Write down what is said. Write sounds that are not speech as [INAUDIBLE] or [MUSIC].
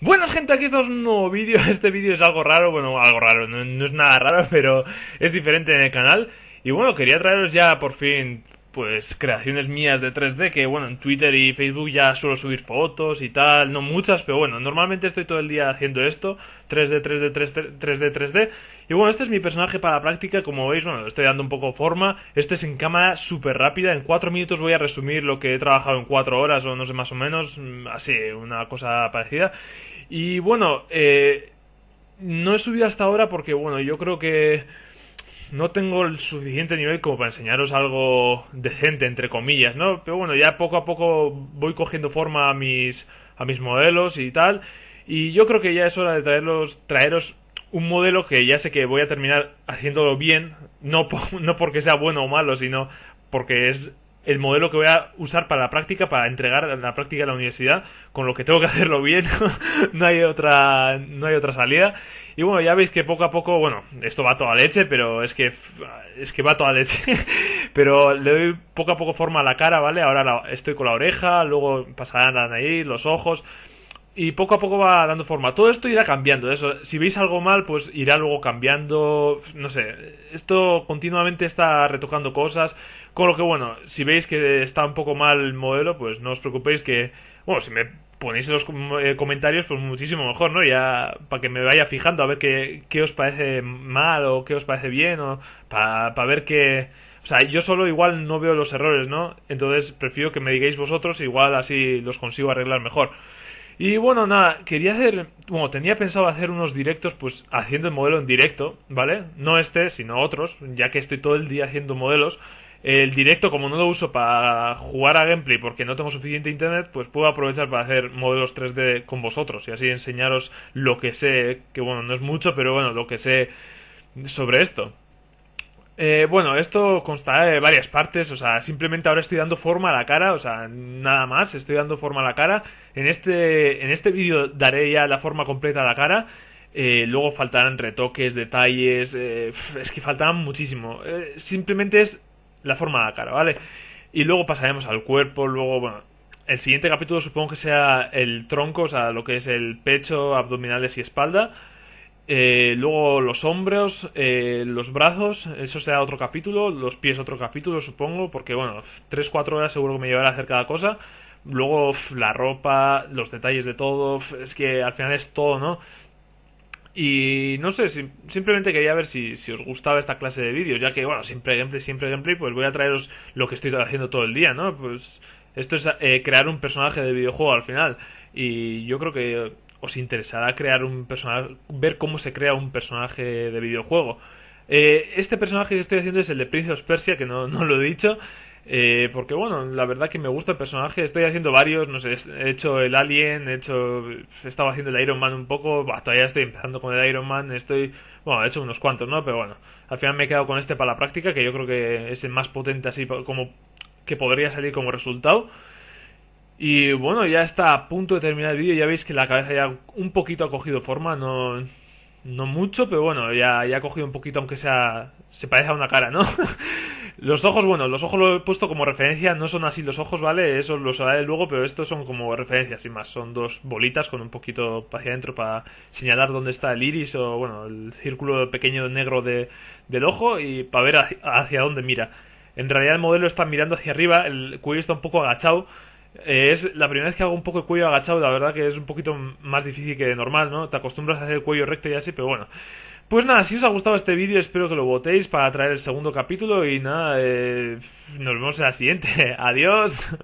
Buenas gente, aquí estamos en un nuevo vídeo, [LAUGHS] este vídeo es algo raro, bueno, algo raro, no, es nada raro, [LAUGHS] pero es diferente en el canal Y bueno, quería traeros ya por fin pues creaciones mías de 3D que bueno, en Twitter y Facebook ya suelo subir fotos y tal, no muchas, pero bueno, normalmente estoy todo el día haciendo esto, 3D, 3D, 3D, 3D, 3D. Y bueno, este es mi personaje para la práctica, como veis, bueno, le estoy dando un poco forma, este es en cámara súper rápida, en 4 minutos voy a resumir lo que he trabajado en 4 horas o no sé más o menos, mm, así, una cosa parecida. Y bueno, eh, no he subido hasta ahora porque bueno, yo creo que no tengo el suficiente nivel como para enseñaros algo decente, entre comillas, ¿no? Pero bueno, ya poco a poco voy cogiendo forma a mis, a mis modelos y tal. Y yo creo que ya es hora de traerlos, traeros un modelo que ya sé que voy a terminar haciéndolo bien, no, [LAUGHS] no porque sea bueno o malo, sino porque es el modelo que voy a usar para la práctica, para entregar la práctica a la universidad, con lo que tengo que hacerlo bien, [LAUGHS] no hay otra, no hay otra salida. Y bueno, ya veis que poco a poco, bueno, esto va toda leche, pero es que es que va toda leche. [LAUGHS] pero le doy poco a poco forma a la cara, ¿vale? Ahora estoy con la oreja, luego pasarán ahí los ojos y poco a poco va dando forma. Todo esto irá cambiando. ¿eh? Eso. Si veis algo mal, pues irá luego cambiando. No sé. Esto continuamente está retocando cosas. Con lo que, bueno, si veis que está un poco mal el modelo, pues no os preocupéis que. Bueno, si me ponéis los eh, comentarios, pues muchísimo mejor, ¿no? Ya para que me vaya fijando a ver qué, qué os parece mal o qué os parece bien. O para, ver qué. O sea, yo solo igual no veo los errores, ¿no? Entonces prefiero que me digáis vosotros, igual así los consigo arreglar mejor. Y bueno, nada, quería hacer, bueno, tenía pensado hacer unos directos, pues haciendo el modelo en directo, ¿vale? No este, sino otros, ya que estoy todo el día haciendo modelos. El directo, como no lo uso para jugar a gameplay porque no tengo suficiente internet, pues puedo aprovechar para hacer modelos 3D con vosotros y así enseñaros lo que sé, que bueno, no es mucho, pero bueno, lo que sé sobre esto. Eh, bueno, esto consta de varias partes, o sea, simplemente ahora estoy dando forma a la cara, o sea, nada más, estoy dando forma a la cara. En este, en este vídeo daré ya la forma completa a la cara. Eh, luego faltarán retoques, detalles, eh, es que faltan muchísimo. simplemente es la forma a la cara, ¿vale? Y luego pasaremos al cuerpo, luego, bueno, el siguiente capítulo supongo que sea el tronco, o sea, lo que es el pecho, abdominales y espalda. Eh, luego los hombros, eh, los brazos, eso será otro capítulo, los pies otro capítulo supongo, porque bueno, 3-4 horas seguro que me llevará a hacer cada cosa. Luego la ropa, los detalles de todo, es que al final es todo, ¿no? Y no sé, simplemente quería ver si, os gustaba esta clase de vídeos, ya que bueno, siempre gameplay, siempre gameplay, pues voy a traeros lo que estoy haciendo todo el día, ¿no? Pues esto es eh, crear un personaje de videojuego al final. Y yo creo que os interesará crear un personaje, ver cómo se crea un personaje de videojuego. Eh, este personaje que estoy haciendo es el de Prince of Persia, que no, [LAUGHS] lo he dicho. Eh, porque bueno, la verdad que me gusta el personaje. Estoy haciendo varios, no sé, he hecho el Alien, he hecho. He estado haciendo el Iron Man un poco. todavía estoy empezando con el Iron Man. Estoy. Bueno, he hecho unos cuantos, ¿no? Pero bueno, al final me he quedado con este para la práctica, que yo creo que es el más potente así como que podría salir como resultado. Y bueno, ya está a punto de terminar el vídeo. Ya veis que la cabeza ya un poquito ha cogido forma. No, no mucho, pero bueno, ya, ya ha cogido un poquito, aunque sea. Se parece a una cara, ¿no? [LAUGHS] los ojos, bueno, los ojos los he puesto como referencia. No son así los ojos, ¿vale? Eso los haré luego, pero estos son como referencias y más. Son dos bolitas con un poquito hacia adentro para señalar dónde está el iris o, bueno, el círculo pequeño negro de, del ojo y para ver hacia dónde mira. En realidad el modelo está mirando hacia arriba, el cuello está un poco agachado eh, es la primera vez que hago un poco el cuello agachado, la verdad que es un poquito más difícil que normal, ¿no? Te acostumbras a hacer el cuello recto y así, pero bueno. Pues nada, si os ha gustado este vídeo, espero que lo votéis para traer el segundo capítulo y nada, eh, nos vemos en la siguiente. [LAUGHS] Adiós.